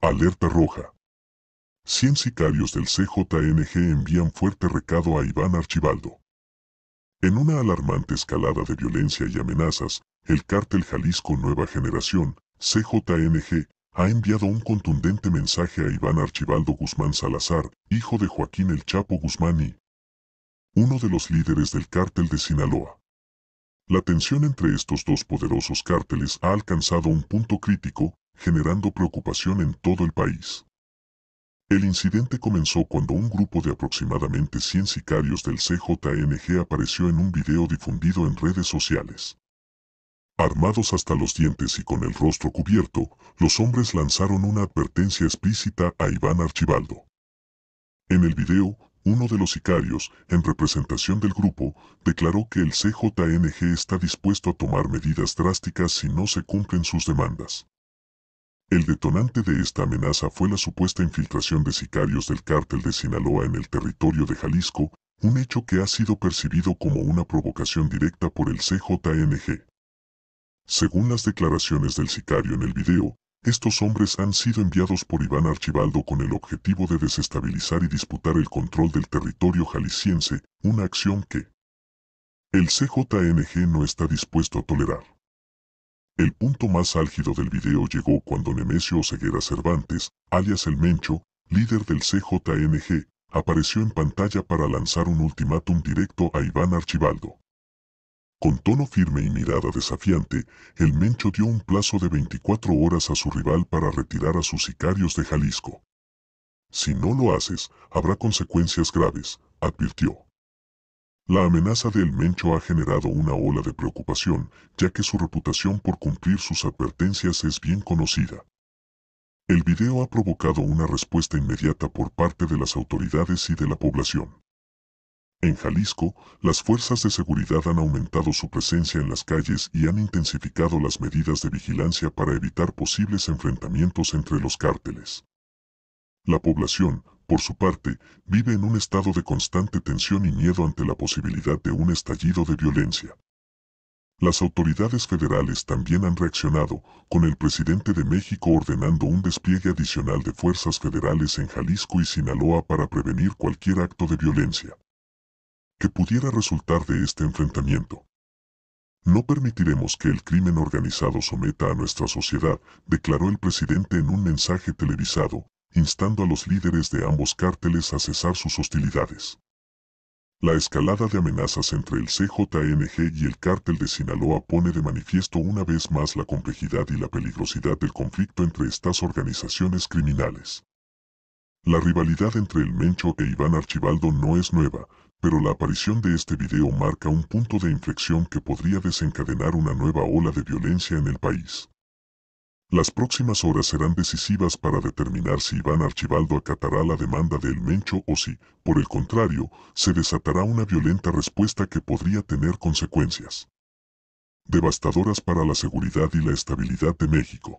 Alerta roja. 100 sicarios del CJNG envían fuerte recado a Iván Archibaldo. En una alarmante escalada de violencia y amenazas, el cártel Jalisco Nueva Generación, CJNG, ha enviado un contundente mensaje a Iván Archibaldo Guzmán Salazar, hijo de Joaquín El Chapo Guzmán y uno de los líderes del cártel de Sinaloa. La tensión entre estos dos poderosos cárteles ha alcanzado un punto crítico generando preocupación en todo el país. El incidente comenzó cuando un grupo de aproximadamente 100 sicarios del CJNG apareció en un video difundido en redes sociales. Armados hasta los dientes y con el rostro cubierto, los hombres lanzaron una advertencia explícita a Iván Archibaldo. En el video, uno de los sicarios, en representación del grupo, declaró que el CJNG está dispuesto a tomar medidas drásticas si no se cumplen sus demandas. El detonante de esta amenaza fue la supuesta infiltración de sicarios del cártel de Sinaloa en el territorio de Jalisco, un hecho que ha sido percibido como una provocación directa por el CJNG. Según las declaraciones del sicario en el video, estos hombres han sido enviados por Iván Archibaldo con el objetivo de desestabilizar y disputar el control del territorio jalisciense, una acción que el CJNG no está dispuesto a tolerar. El punto más álgido del video llegó cuando Nemesio Ceguera Cervantes, alias El Mencho, líder del CJNG, apareció en pantalla para lanzar un ultimátum directo a Iván Archibaldo. Con tono firme y mirada desafiante, el Mencho dio un plazo de 24 horas a su rival para retirar a sus sicarios de Jalisco. Si no lo haces, habrá consecuencias graves, advirtió. La amenaza del Mencho ha generado una ola de preocupación, ya que su reputación por cumplir sus advertencias es bien conocida. El video ha provocado una respuesta inmediata por parte de las autoridades y de la población. En Jalisco, las fuerzas de seguridad han aumentado su presencia en las calles y han intensificado las medidas de vigilancia para evitar posibles enfrentamientos entre los cárteles. La población, por su parte, vive en un estado de constante tensión y miedo ante la posibilidad de un estallido de violencia. Las autoridades federales también han reaccionado, con el presidente de México ordenando un despliegue adicional de fuerzas federales en Jalisco y Sinaloa para prevenir cualquier acto de violencia que pudiera resultar de este enfrentamiento. No permitiremos que el crimen organizado someta a nuestra sociedad, declaró el presidente en un mensaje televisado, instando a los líderes de ambos cárteles a cesar sus hostilidades. La escalada de amenazas entre el CJNG y el cártel de Sinaloa pone de manifiesto una vez más la complejidad y la peligrosidad del conflicto entre estas organizaciones criminales. La rivalidad entre el Mencho e Iván Archibaldo no es nueva, pero la aparición de este video marca un punto de inflexión que podría desencadenar una nueva ola de violencia en el país. Las próximas horas serán decisivas para determinar si Iván Archibaldo acatará la demanda del Mencho o si, por el contrario, se desatará una violenta respuesta que podría tener consecuencias devastadoras para la seguridad y la estabilidad de México.